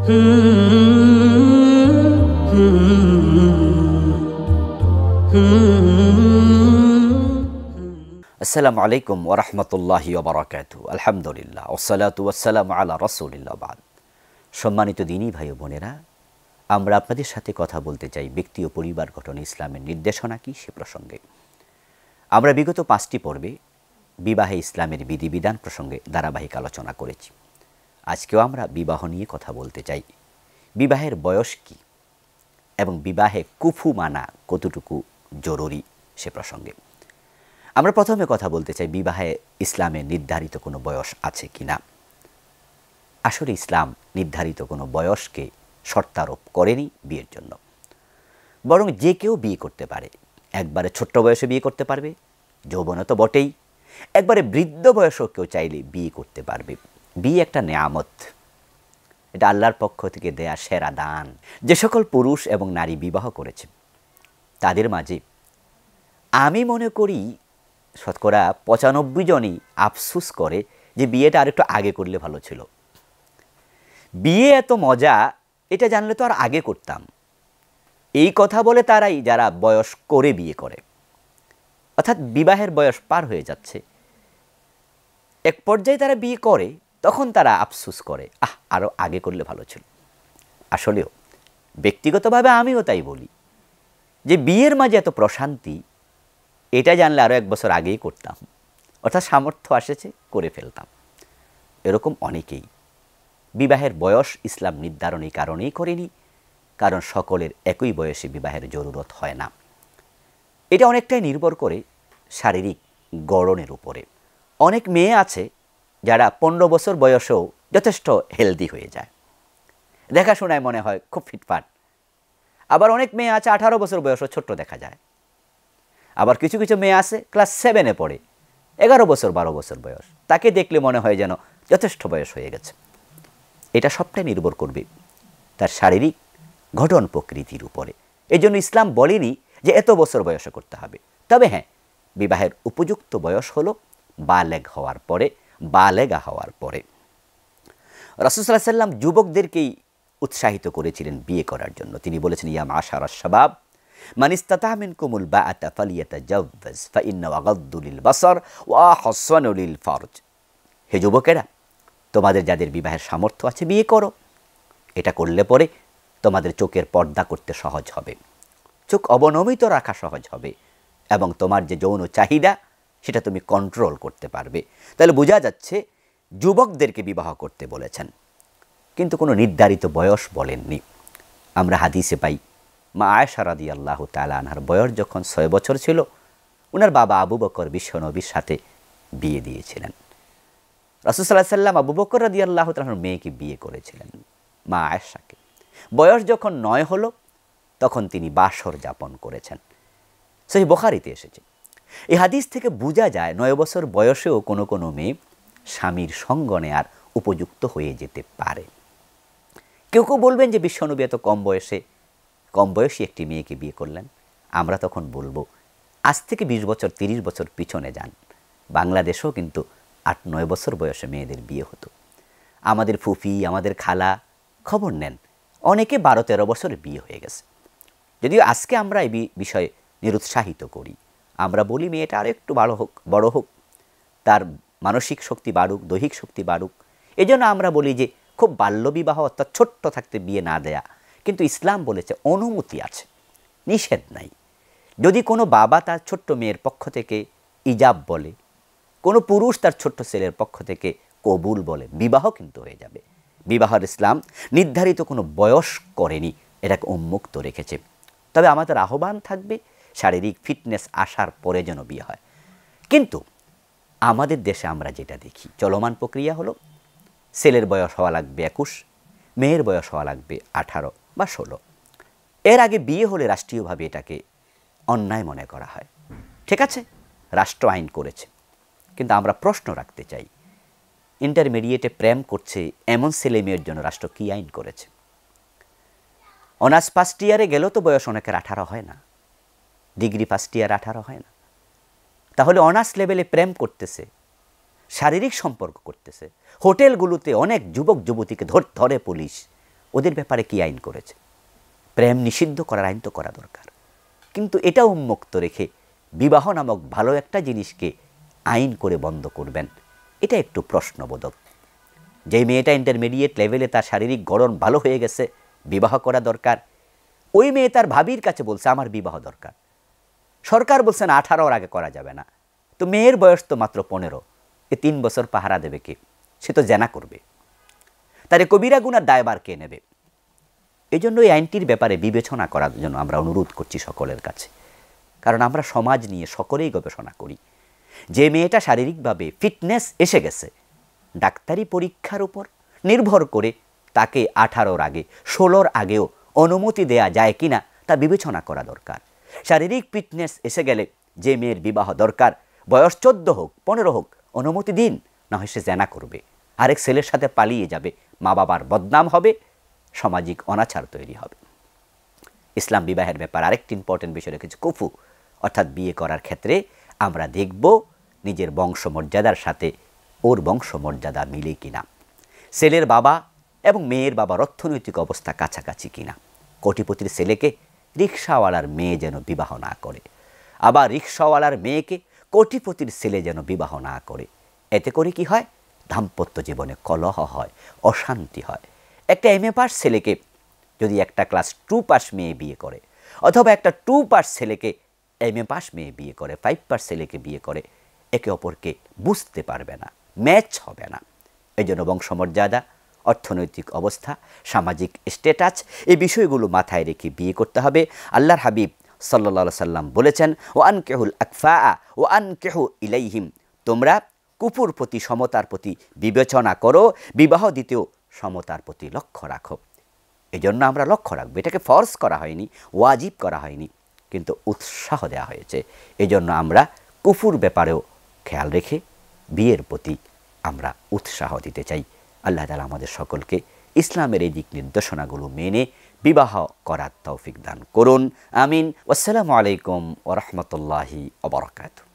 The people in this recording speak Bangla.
আসসালামু আলাইকুম ওরহমতুল্লাহ ওবরাকাত আলহামদুলিল্লাহ ওসালাতু আলা রসুলিল্লা সম্মানিত দিনই ভাই বোনেরা আমরা আপনাদের সাথে কথা বলতে চাই ব্যক্তি ও পরিবার গঠন ইসলামের নির্দেশনা কি সে প্রসঙ্গে আমরা বিগত পাঁচটি পর্বে বিবাহে ইসলামের বিধিবিধান প্রসঙ্গে ধারাবাহিক আলোচনা করেছি আজকেও আমরা বিবাহ নিয়ে কথা বলতে চাই বিবাহের বয়স কি এবং বিবাহে কুফু মানা কতটুকু জরুরি সে প্রসঙ্গে আমরা প্রথমে কথা বলতে চাই বিবাহে ইসলামে নির্ধারিত কোনো বয়স আছে কি না আসলে ইসলাম নির্ধারিত কোনো বয়সকে শর্তারোপ করেনি বিয়ের জন্য বরং যে কেউ বিয়ে করতে পারে একবারে ছোট্ট বয়সে বিয়ে করতে পারবে যৌবনা তো বটেই একবারে বৃদ্ধ বয়সও কেউ চাইলে বিয়ে করতে পারবে বিয়ে একটা নেয়ামত এটা আল্লাহর পক্ষ থেকে দেয়া সেরা দান যে সকল পুরুষ এবং নারী বিবাহ করেছে তাদের মাঝে আমি মনে করি শতকরা পঁচানব্বই জনই আফসুস করে যে বিয়েটা আরেকটু আগে করলে ভালো ছিল বিয়ে এত মজা এটা জানলে তো আর আগে করতাম এই কথা বলে তারাই যারা বয়স করে বিয়ে করে অর্থাৎ বিবাহের বয়স পার হয়ে যাচ্ছে এক পর্যায়ে তারা বিয়ে করে তখন তারা আফসুস করে আহ আরও আগে করলে ভালো ছিল আসলেও ব্যক্তিগতভাবে আমিও তাই বলি যে বিয়ের মাঝে এত প্রশান্তি এটা জানলে আরও এক বছর আগেই করতাম অর্থাৎ সামর্থ্য আসেছে করে ফেলতাম এরকম অনেকেই বিবাহের বয়স ইসলাম নির্ধারণ এই কারণেই করেনি কারণ সকলের একই বয়সে বিবাহের জরুরত হয় না এটা অনেকটাই নির্ভর করে শারীরিক গড়নের উপরে অনেক মেয়ে আছে যারা পনেরো বছর বয়সেও যথেষ্ট হেলদি হয়ে যায় দেখাশোনায় মনে হয় খুব ফিটফাট আবার অনেক মেয়ে আছে আঠারো বছর বয়সও ছোট্ট দেখা যায় আবার কিছু কিছু মেয়ে আছে ক্লাস সেভেনে পড়ে এগারো বছর বারো বছর বয়স তাকে দেখলে মনে হয় যেন যথেষ্ট বয়স হয়ে গেছে এটা সবটাই নির্ভর করবে তার শারীরিক ঘটন প্রকৃতির উপরে এই জন্য ইসলাম বলেনি যে এত বছর বয়সে করতে হবে তবে হ্যাঁ বিবাহের উপযুক্ত বয়স হলো বালেগ হওয়ার পরে বালেগা হওয়ার পরে রাসুসাল্লাহ সাল্লাম যুবকদেরকেই উৎসাহিত করেছিলেন বিয়ে করার জন্য তিনি বলেছেন ইয়াম আশার শাবাব মানিস্তাতামিন কুমুল বা আতা ফালিয়াতা জাউজ ফাইন্না আগাদ্দুলিল ওয়া হসানুলিল ফরজ হে যুবকেরা তোমাদের যাদের বিবাহের সামর্থ্য আছে বিয়ে করো এটা করলে পরে তোমাদের চোখের পর্দা করতে সহজ হবে চোখ অবনমিত রাখা সহজ হবে এবং তোমার যে যৌন চাহিদা সেটা তুমি কন্ট্রোল করতে পারবে তাহলে বোঝা যাচ্ছে যুবকদেরকে বিবাহ করতে বলেছেন কিন্তু কোনো নির্ধারিত বয়স বলেননি আমরা হাদিসে পাই মা আয়সা রাদি আল্লাহ আনহার বয়স যখন ছয় বছর ছিল ওনার বাবা আবু বকর বিশ্বনবীর সাথে বিয়ে দিয়েছিলেন রাসুসাল্লাহ সাল্লাম আবু বকর রাদি আল্লাহ তালাহর মেয়েকে বিয়ে করেছিলেন মা আয়সাকে বয়স যখন নয় হলো তখন তিনি বাসর যাপন করেছেন সেই বোখারিতে এসেছে এই হাদিস থেকে বোঝা যায় নয় বছর বয়সেও কোনো কোনো মেয়ে স্বামীর সঙ্গনে আর উপযুক্ত হয়ে যেতে পারে কেউ কেউ বলবেন যে বিশ্বনবী এত কম বয়সে কম বয়সী একটি মেয়েকে বিয়ে করলেন আমরা তখন বলবো আজ থেকে ২০ বছর ৩০ বছর পিছনে যান বাংলাদেশেও কিন্তু আট নয় বছর বয়সে মেয়েদের বিয়ে হতো আমাদের ফুফি আমাদের খালা খবর নেন অনেকে বারো তেরো বছরে বিয়ে হয়ে গেছে যদিও আজকে আমরা এই বিষয়ে নিরুৎসাহিত করি আমরা বলি মেয়েটা আরও একটু বড় হোক বড় হোক তার মানসিক শক্তি বাড়ুক দৈহিক শক্তি বাড়ুক এজন্য আমরা বলি যে খুব বাল্যবিবাহ অর্থাৎ ছোট্ট থাকতে বিয়ে না দেয়া কিন্তু ইসলাম বলেছে অনুমতি আছে নিষেধ নাই যদি কোনো বাবা তার ছোট্ট মেয়ের পক্ষ থেকে ইজাব বলে কোনো পুরুষ তার ছোট্ট ছেলের পক্ষ থেকে কবুল বলে বিবাহ কিন্তু হয়ে যাবে বিবাহর ইসলাম নির্ধারিত কোনো বয়স করেনি এটাকে উন্মুক্ত রেখেছে তবে আমাদের আহ্বান থাকবে শারীরিক ফিটনেস আসার পরে যেন বিয়ে হয় কিন্তু আমাদের দেশে আমরা যেটা দেখি চলমান প্রক্রিয়া হলো ছেলের বয়স হওয়া লাগবে একুশ মেয়ের বয়স হওয়া লাগবে আঠারো বা ষোলো এর আগে বিয়ে হলে রাষ্ট্রীয়ভাবে এটাকে অন্যায় মনে করা হয় ঠিক আছে রাষ্ট্র আইন করেছে কিন্তু আমরা প্রশ্ন রাখতে চাই ইন্টারমিডিয়েটে প্রেম করছে এমন ছেলে মেয়ের জন্য রাষ্ট্র কী আইন করেছে অনার্স ফার্স্ট ইয়ারে গেলেও তো বয়স অনেকের আঠারো হয় না ডিগ্রি ফার্স্ট ইয়ার আঠারো হয় না তাহলে অনার্স লেভেলে প্রেম করতেছে শারীরিক সম্পর্ক করতেছে হোটেলগুলোতে অনেক যুবক যুবতীকে ধর ধরে পুলিশ ওদের ব্যাপারে কি আইন করেছে প্রেম নিষিদ্ধ করার আইন তো করা দরকার কিন্তু এটা উন্মুক্ত রেখে বিবাহ নামক ভালো একটা জিনিসকে আইন করে বন্ধ করবেন এটা একটু প্রশ্নবোধক যে মেয়েটা ইন্টারমিডিয়েট লেভেলে তার শারীরিক গড়ন ভালো হয়ে গেছে বিবাহ করা দরকার ওই মেয়ে তার ভাবির কাছে বলছে আমার বিবাহ দরকার সরকার বলছেন আঠারোর আগে করা যাবে না তো মেয়ের বয়স তো মাত্র পনেরো এ তিন বছর পাহারা দেবে কে সে তো জেনা করবে তারে কবিরা গুনার দায়বার কে নেবে এই জন্য এই আইনটির ব্যাপারে বিবেচনা করার জন্য আমরা অনুরোধ করছি সকলের কাছে কারণ আমরা সমাজ নিয়ে সকলেই গবেষণা করি যে মেয়েটা শারীরিকভাবে ফিটনেস এসে গেছে ডাক্তারি পরীক্ষার উপর নির্ভর করে তাকে আঠারোর আগে ষোলোর আগেও অনুমতি দেয়া যায় কিনা তা বিবেচনা করা দরকার শারীরিক ফিটনেস এসে গেলে যে মেয়ের বিবাহ দরকার বয়স চোদ্দ হোক পনেরো হোক অনুমতি দিন না হয় সে জেনা করবে আরেক ছেলের সাথে পালিয়ে যাবে মা বাবার বদনাম হবে সামাজিক অনাচার তৈরি হবে ইসলাম বিবাহের ব্যাপার আরেকটি ইম্পর্টেন্ট বিষয় রেখেছে কুফু অর্থাৎ বিয়ে করার ক্ষেত্রে আমরা দেখব নিজের বংশমর্যাদার সাথে ওর বংশমর্যাদা মিলে কিনা ছেলের বাবা এবং মেয়ের বাবার অর্থনৈতিক অবস্থা কাছাকাছি কিনা কোটিপতির ছেলেকে রিক্সাওয়ালার মেয়ে যেন বিবাহ না করে আবার রিক্সাওয়ালার মেয়েকে কোটিপতির ছেলে যেন বিবাহ না করে এতে করে কি হয় দাম্পত্য জীবনে কলহ হয় অশান্তি হয় একটা এম এ পাস ছেলেকে যদি একটা ক্লাস টু পাস মেয়ে বিয়ে করে অথবা একটা টু পাস ছেলেকে এম এ পাস মেয়ে বিয়ে করে ফাইভ পাস ছেলেকে বিয়ে করে একে অপরকে বুঝতে পারবে না ম্যাচ হবে না এই জন্য বংশমর্যাদা অর্থনৈতিক অবস্থা সামাজিক স্টেটাস এই বিষয়গুলো মাথায় রেখে বিয়ে করতে হবে আল্লাহর হাবিব সাল্লা সাল্লাম বলেছেন ও আন কেহুল আকফা ও আন কেহু ইলাইহিম তোমরা কুপুর প্রতি সমতার প্রতি বিবেচনা করো বিবাহ দিতেও সমতার প্রতি লক্ষ্য রাখো এজন্য আমরা লক্ষ্য রাখবো এটাকে ফর্স করা হয়নি ওয়াজিব করা হয়নি কিন্তু উৎসাহ দেওয়া হয়েছে এজন্য আমরা কুফুর ব্যাপারেও খেয়াল রেখে বিয়ের প্রতি আমরা উৎসাহ দিতে চাই আল্লাহ তালা আমাদের সকলকে ইসলামের এই দিক নির্দেশনাগুলো মেনে বিবাহ করার তৌফিক দান করুন আমিন আসসালামু আলাইকুম ওরহমতুল্লাহি অবরকাতু